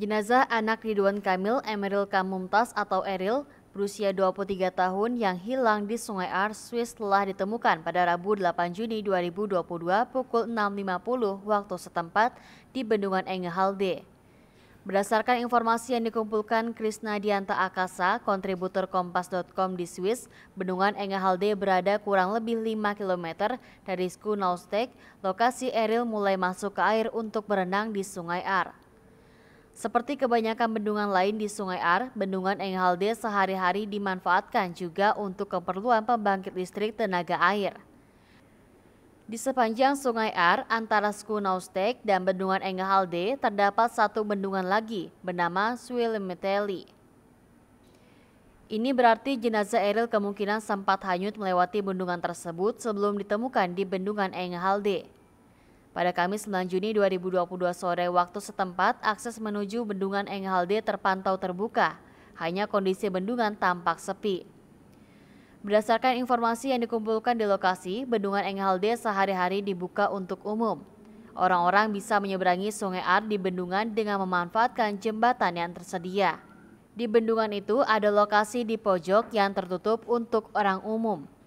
Jenazah anak Ridwan Kamil Emeril Kamumtas atau Eril berusia 23 tahun yang hilang di Sungai Ar, Swiss telah ditemukan pada Rabu 8 Juni 2022 pukul 6.50 waktu setempat di Bendungan Engehalde. Berdasarkan informasi yang dikumpulkan Krisna Dianta Akasa, kontributor Kompas.com di Swiss, bendungan Engehalde berada kurang lebih 5 km dari Skunaustek, lokasi Eril mulai masuk ke air untuk berenang di Sungai Ar. Seperti kebanyakan bendungan lain di Sungai Ar, bendungan Enghalde sehari-hari dimanfaatkan juga untuk keperluan pembangkit listrik tenaga air. Di sepanjang Sungai Ar, antara Skunaustek dan Bendungan Enghalde terdapat satu bendungan lagi bernama Swilimeteli. Ini berarti jenazah Eril kemungkinan sempat hanyut melewati bendungan tersebut sebelum ditemukan di Bendungan Enghalde. Pada Kamis 9 Juni 2022 sore waktu setempat, akses menuju Bendungan Enghalde terpantau terbuka. Hanya kondisi bendungan tampak sepi. Berdasarkan informasi yang dikumpulkan di lokasi, Bendungan Enghalde sehari-hari dibuka untuk umum. Orang-orang bisa menyeberangi Sungai Ar di bendungan dengan memanfaatkan jembatan yang tersedia. Di bendungan itu ada lokasi di pojok yang tertutup untuk orang umum.